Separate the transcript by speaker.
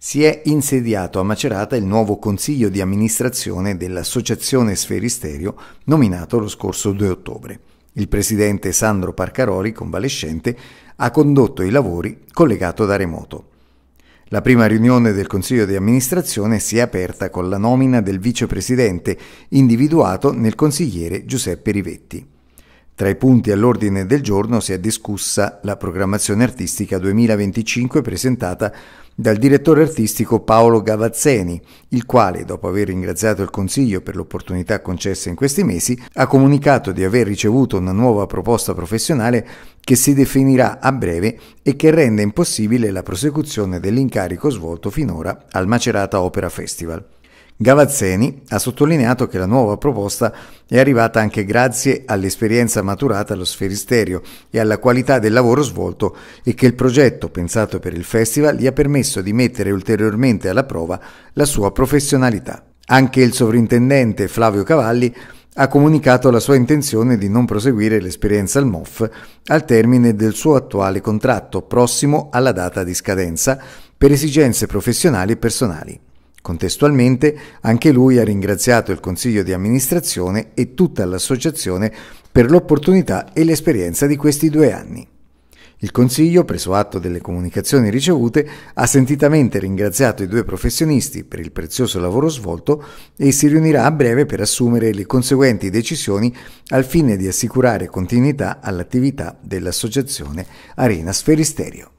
Speaker 1: si è insediato a Macerata il nuovo consiglio di amministrazione dell'Associazione Sferisterio nominato lo scorso 2 ottobre. Il presidente Sandro Parcaroli, convalescente, ha condotto i lavori collegato da remoto. La prima riunione del Consiglio di amministrazione si è aperta con la nomina del vicepresidente, individuato nel consigliere Giuseppe Rivetti. Tra i punti all'ordine del giorno si è discussa la programmazione artistica 2025 presentata dal direttore artistico Paolo Gavazzeni, il quale, dopo aver ringraziato il Consiglio per l'opportunità concessa in questi mesi, ha comunicato di aver ricevuto una nuova proposta professionale che si definirà a breve e che rende impossibile la prosecuzione dell'incarico svolto finora al Macerata Opera Festival. Gavazzeni ha sottolineato che la nuova proposta è arrivata anche grazie all'esperienza maturata allo Sferisterio e alla qualità del lavoro svolto e che il progetto pensato per il festival gli ha permesso di mettere ulteriormente alla prova la sua professionalità. Anche il sovrintendente Flavio Cavalli ha comunicato la sua intenzione di non proseguire l'esperienza al MOF al termine del suo attuale contratto prossimo alla data di scadenza per esigenze professionali e personali. Contestualmente anche lui ha ringraziato il Consiglio di amministrazione e tutta l'associazione per l'opportunità e l'esperienza di questi due anni. Il Consiglio, preso atto delle comunicazioni ricevute, ha sentitamente ringraziato i due professionisti per il prezioso lavoro svolto e si riunirà a breve per assumere le conseguenti decisioni al fine di assicurare continuità all'attività dell'associazione Arena Sferisterio.